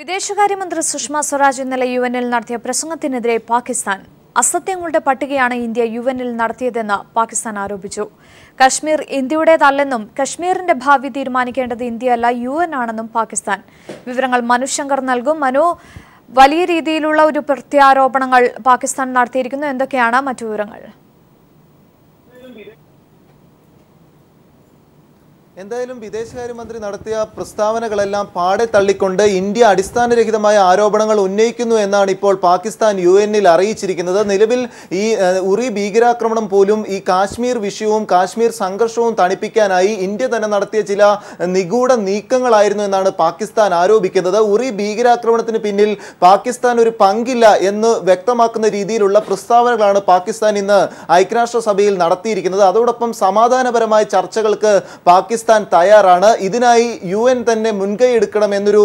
വിദേശകാര്യമന്ത്രി സുഷമ സ്വരാജ് ഇന്നലെ യു എനിൽ നടത്തിയ പ്രസംഗത്തിനെതിരെ പാകിസ്ഥാൻ അസത്യങ്ങളുടെ പട്ടികയാണ് ഇന്ത്യ യു എനിൽ നടത്തിയതെന്ന് പാകിസ്ഥാൻ ആരോപിച്ചു കശ്മീർ ഇന്ത്യയുടേതല്ലെന്നും കശ്മീരിന്റെ ഭാവി തീരുമാനിക്കേണ്ടത് ഇന്ത്യയല്ല യു എൻ ആണെന്നും പാകിസ്ഥാൻ വിവരങ്ങൾ മനുശങ്കർ നൽകും മനു വലിയ രീതിയിലുള്ള ഒരു പ്രത്യാരോപണങ്ങൾ പാകിസ്ഥാൻ നടത്തിയിരിക്കുന്നു എന്തൊക്കെയാണ് മറ്റു വിവരങ്ങൾ എന്തായാലും വിദേശകാര്യമന്ത്രി നടത്തിയ പ്രസ്താവനകളെല്ലാം പാടെ തള്ളിക്കൊണ്ട് ഇന്ത്യ അടിസ്ഥാനരഹിതമായ ആരോപണങ്ങൾ ഉന്നയിക്കുന്നു എന്നാണ് ഇപ്പോൾ പാകിസ്ഥാൻ യു എന്നിൽ അറിയിച്ചിരിക്കുന്നത് നിലവിൽ ഈ ഉറി ഭീകരാക്രമണം പോലും ഈ കാശ്മീർ വിഷയവും കാശ്മീർ സംഘർഷവും തണിപ്പിക്കാനായി ഇന്ത്യ തന്നെ നടത്തിയ ചില നിഗൂഢ നീക്കങ്ങളായിരുന്നു എന്നാണ് പാകിസ്ഥാൻ ആരോപിക്കുന്നത് ഉറി ഭീകരാക്രമണത്തിന് പിന്നിൽ പാകിസ്ഥാൻ ഒരു പങ്കില്ല എന്ന് വ്യക്തമാക്കുന്ന രീതിയിലുള്ള പ്രസ്താവനകളാണ് പാകിസ്ഥാൻ ഇന്ന് ഐക്യരാഷ്ട്രസഭയിൽ നടത്തിയിരിക്കുന്നത് അതോടൊപ്പം സമാധാനപരമായ ചർച്ചകൾക്ക് പാകിസ്ഥാൻ പാകിസ്ഥാൻ തയ്യാറാണ് ഇതിനായി യു എൻ തന്നെ മുൻകൈ എടുക്കണം എന്നൊരു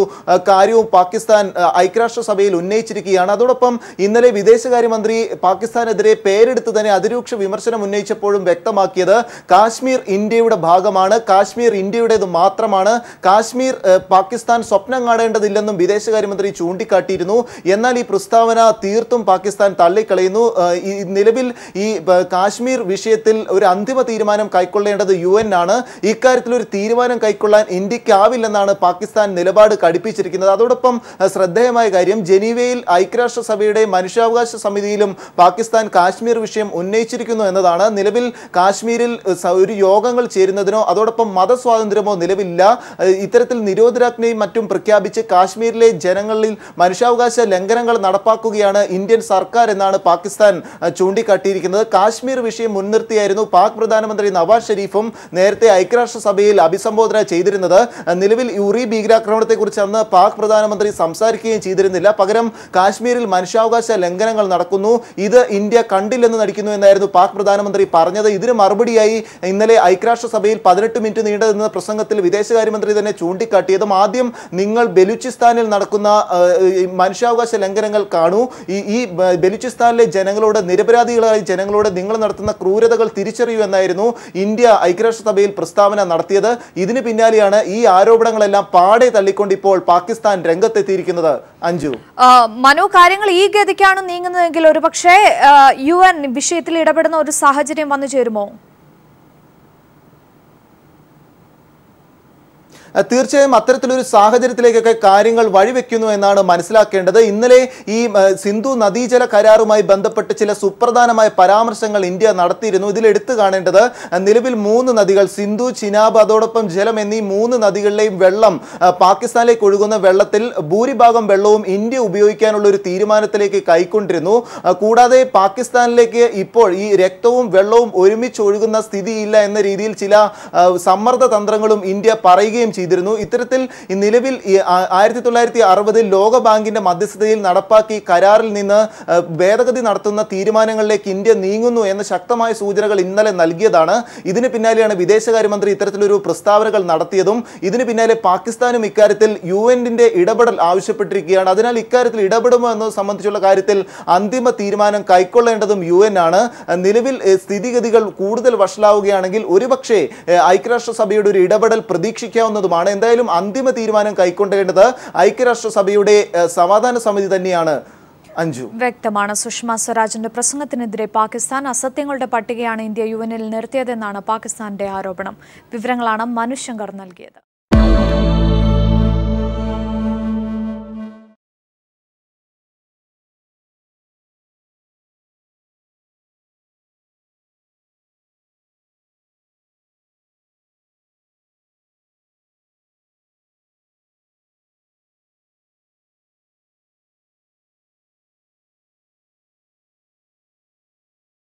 കാര്യവും പാകിസ്ഥാൻ ഐക്യരാഷ്ട്രസഭയിൽ ഉന്നയിച്ചിരിക്കുകയാണ് അതോടൊപ്പം ഇന്നലെ വിദേശകാര്യമന്ത്രി പാകിസ്ഥാനെതിരെ പേരെടുത്ത് തന്നെ അതിരൂക്ഷ വിമർശനം ഉന്നയിച്ചപ്പോഴും വ്യക്തമാക്കിയത് കാശ്മീർ ഇന്ത്യയുടെ ഭാഗമാണ് കാശ്മീർ ഇന്ത്യയുടേത് മാത്രമാണ് കാശ്മീർ പാകിസ്ഥാൻ സ്വപ്നം കാണേണ്ടതില്ലെന്നും വിദേശകാര്യമന്ത്രി ചൂണ്ടിക്കാട്ടിയിരുന്നു എന്നാൽ ഈ പ്രസ്താവന തീർത്തും പാകിസ്ഥാൻ തള്ളിക്കളയുന്നു നിലവിൽ ഈ കാശ്മീർ വിഷയത്തിൽ ഒരു അന്തിമ തീരുമാനം കൈക്കൊള്ളേണ്ടത് യു എൻ ആണ് ഇക്കാര്യത്തിൽ ഒരു തീരുമാനം കൈക്കൊള്ളാൻ ഇന്ത്യക്കാവില്ലെന്നാണ് പാകിസ്ഥാൻ നിലപാട് കടുപ്പിച്ചിരിക്കുന്നത് അതോടൊപ്പം ശ്രദ്ധേയമായ കാര്യം ജനീവയിൽ ഐക്യരാഷ്ട്രസഭയുടെ മനുഷ്യാവകാശ സമിതിയിലും പാകിസ്ഥാൻ കാശ്മീർ വിഷയം ഉന്നയിച്ചിരിക്കുന്നു എന്നതാണ് നിലവിൽ കാശ്മീരിൽ ഒരു യോഗങ്ങൾ ചേരുന്നതിനോ അതോടൊപ്പം മതസ്വാതന്ത്ര്യമോ നിലവില്ല ഇത്തരത്തിൽ നിരോധനാജ്ഞയും മറ്റും പ്രഖ്യാപിച്ച് കാശ്മീരിലെ ജനങ്ങളിൽ മനുഷ്യാവകാശ ലംഘനങ്ങൾ നടപ്പാക്കുകയാണ് ഇന്ത്യൻ സർക്കാർ എന്നാണ് പാകിസ്ഥാൻ ചൂണ്ടിക്കാട്ടിയിരിക്കുന്നത് കാശ്മീർ വിഷയം മുൻനിർത്തിയായിരുന്നു പാക് പ്രധാനമന്ത്രി നവാസ് ഷെരീഫും നേരത്തെ ഐക്യരാഷ്ട്രസഭ സഭയിൽ അഭിസംബോധന ചെയ്തിരുന്നത് നിലവിൽ യുറി കുറിച്ച് അന്ന് പാക് പ്രധാനമന്ത്രി സംസാരിക്കുകയും ചെയ്തിരുന്നില്ല പകരം കാശ്മീരിൽ മനുഷ്യാവകാശ ലംഘനങ്ങൾ നടക്കുന്നു ഇത് ഇന്ത്യ കണ്ടില്ലെന്ന് നടിക്കുന്നു എന്നായിരുന്നു പാക് പ്രധാനമന്ത്രി പറഞ്ഞത് ഇതിന് മറുപടിയായി ഇന്നലെ ഐക്യരാഷ്ട്രസഭയിൽ പതിനെട്ട് മിനിറ്റ് നീണ്ടതെന്ന പ്രസംഗത്തിൽ വിദേശകാര്യമന്ത്രി തന്നെ ചൂണ്ടിക്കാട്ടിയതും ആദ്യം നിങ്ങൾ ബലൂചിസ്ഥാനിൽ നടക്കുന്ന മനുഷ്യാവകാശ ലംഘനങ്ങൾ കാണൂ ഈ ബലൂചിസ്ഥാനിലെ ജനങ്ങളോട് നിരപരാധികളായ ജനങ്ങളോട് നിങ്ങൾ നടത്തുന്ന ക്രൂരതകൾ തിരിച്ചറിയൂ എന്നായിരുന്നു ഇന്ത്യ ഐക്യരാഷ്ട്രസഭയിൽ പ്രസ്താവന നടത്തി നടത്തിയത് ഇതിന് പിന്നാലെയാണ് ഈ ആരോപണങ്ങളെല്ലാം പാടെ തള്ളിക്കൊണ്ട് ഇപ്പോൾ പാകിസ്ഥാൻ രംഗത്തെത്തിയിരിക്കുന്നത് അഞ്ജു മനോ കാര്യങ്ങൾ ഈ ഗതിക്കാണ് നീങ്ങുന്നതെങ്കിൽ ഒരുപക്ഷെ യു എൻ വിഷയത്തിൽ ഇടപെടുന്ന ഒരു സാഹചര്യം വന്നു ചേരുമോ തീർച്ചയായും അത്തരത്തിലൊരു സാഹചര്യത്തിലേക്കൊക്കെ കാര്യങ്ങൾ വഴിവെക്കുന്നു എന്നാണ് മനസ്സിലാക്കേണ്ടത് ഇന്നലെ ഈ സിന്ധു നദീജല കരാറുമായി ബന്ധപ്പെട്ട് ചില സുപ്രധാനമായ പരാമർശങ്ങൾ ഇന്ത്യ നടത്തിയിരുന്നു ഇതിൽ എടുത്തു കാണേണ്ടത് നിലവിൽ മൂന്ന് നദികൾ സിന്ധു ചിനാബ് അതോടൊപ്പം ജലം എന്നീ മൂന്ന് നദികളിലെയും വെള്ളം പാകിസ്ഥാനിലേക്ക് ഒഴുകുന്ന വെള്ളത്തിൽ ഭൂരിഭാഗം വെള്ളവും ഇന്ത്യ ഉപയോഗിക്കാനുള്ള ഒരു തീരുമാനത്തിലേക്ക് കൈക്കൊണ്ടിരുന്നു കൂടാതെ പാകിസ്ഥാനിലേക്ക് ഇപ്പോൾ ഈ രക്തവും വെള്ളവും ഒരുമിച്ച് ഒഴുകുന്ന സ്ഥിതിയില്ല എന്ന രീതിയിൽ ചില സമ്മർദ്ദ തന്ത്രങ്ങളും ഇന്ത്യ പറയുകയും ചെയ്തിരുന്നു ഇത്തരത്തിൽ നിലവിൽ ആയിരത്തി തൊള്ളായിരത്തി അറുപതിൽ ലോകബാങ്കിന്റെ മധ്യസ്ഥതയിൽ നടപ്പാക്കി കരാറിൽ നിന്ന് ഭേദഗതി നടത്തുന്ന തീരുമാനങ്ങളിലേക്ക് ഇന്ത്യ നീങ്ങുന്നു എന്ന ശക്തമായ സൂചനകൾ ഇന്നലെ നൽകിയതാണ് ഇതിന് പിന്നാലെയാണ് വിദേശകാര്യമന്ത്രി ഇത്തരത്തിലൊരു പ്രസ്താവനകൾ നടത്തിയതും ഇതിന് പിന്നാലെ പാകിസ്ഥാനും ഇക്കാര്യത്തിൽ യു എന്നിന്റെ ഇടപെടൽ ആവശ്യപ്പെട്ടിരിക്കുകയാണ് അതിനാൽ ഇക്കാര്യത്തിൽ ഇടപെടുമോ എന്നത് സംബന്ധിച്ചുള്ള കാര്യത്തിൽ അന്തിമ തീരുമാനം കൈക്കൊള്ളേണ്ടതും യു ആണ് നിലവിൽ സ്ഥിതിഗതികൾ കൂടുതൽ വഷളാവുകയാണെങ്കിൽ ഒരുപക്ഷെ ഐക്യരാഷ്ട്രസഭയുടെ ഒരു ഇടപെടൽ പ്രതീക്ഷിക്കാവുന്നത് നൽകുന്നതുമാണ് എന്തായാലും അന്തിമ തീരുമാനം കൈക്കൊണ്ടേണ്ടത് ഐക്യരാഷ്ട്രസഭയുടെ സമാധാന സമിതി തന്നെയാണ് അഞ്ജു വ്യക്തമാണ് സുഷമ സ്വരാജിന്റെ പ്രസംഗത്തിനെതിരെ പാകിസ്ഥാൻ അസത്യങ്ങളുടെ പട്ടികയാണ് ഇന്ത്യ യു എനിൽ നിർത്തിയതെന്നാണ് പാകിസ്ഥാന്റെ ആരോപണം വിവരങ്ങളാണ് മനുശങ്കർ നൽകിയത്